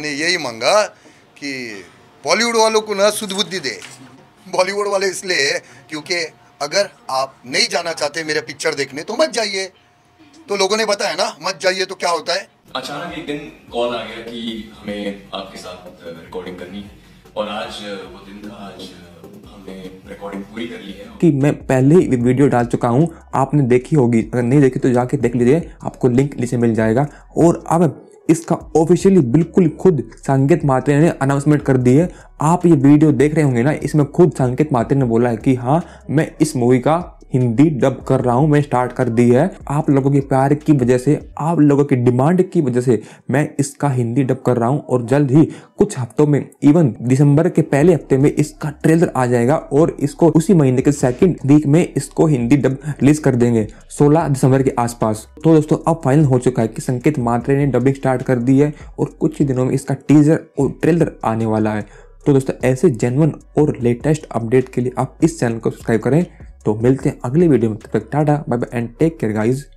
मैंने यही मांगा कि बॉलीवुड वालों को ना शुद्ध बुद्धि दे बॉलीवुड वाले इसलिए क्योंकि अगर आप नहीं जाना चाहते मेरे पिक्चर देखने तो मत जाइए तो लोगों ने बताया ना मत जाइए तो क्या होता है अचानक एक दिन कॉल आ गया कि हमें आपके साथ रिकॉर्डिंग uh, करनी है और आज uh, वो दिन था आज रिकॉर्डिंग uh, पूरी कर ली है कि मैं पहले ही वीडियो डाल चुका हूँ आपने देखी होगी अगर नहीं देखी तो जाके देख लीजिए आपको लिंक नीचे मिल जाएगा और अब इसका ऑफिशियली बिल्कुल खुद संकेत मात्रे ने अनाउंसमेंट कर दी है आप ये वीडियो देख रहे होंगे ना इसमें खुद संकेत मात्रे ने बोला है कि हाँ मैं इस मूवी का हिंदी डब कर रहा हूँ मैं स्टार्ट कर दी है आप लोगों के प्यार की वजह से आप लोगों की डिमांड की वजह से मैं इसका हिंदी डब कर रहा हूँ और जल्द ही कुछ हफ्तों में इवन दिसंबर के पहले हफ्ते में इसका ट्रेलर आ जाएगा और इसको उसी महीने के सेकंड वीक में इसको हिंदी डब रिलीज कर देंगे सोलह दिसंबर के आसपास तो दोस्तों अब फाइनल हो चुका है कि संकेत मात्रे ने डबिंग स्टार्ट कर दी है और कुछ ही दिनों में इसका टीजर और ट्रेलर आने वाला है तो दोस्तों ऐसे जेनवन और लेटेस्ट अपडेट के लिए आप इस चैनल को सब्सक्राइब करें तो मिलते हैं अगले वीडियो में तब तक tata bye bye and take care guys